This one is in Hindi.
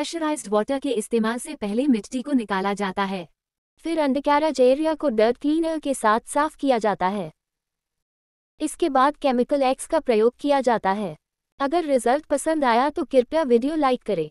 प्रेशराइज्ड वाटर के इस्तेमाल से पहले मिट्टी को निकाला जाता है फिर अंडकैराज एरिया को डर्ट क्लीनर के साथ साफ किया जाता है इसके बाद केमिकल एक्स का प्रयोग किया जाता है अगर रिजल्ट पसंद आया तो कृपया वीडियो लाइक करें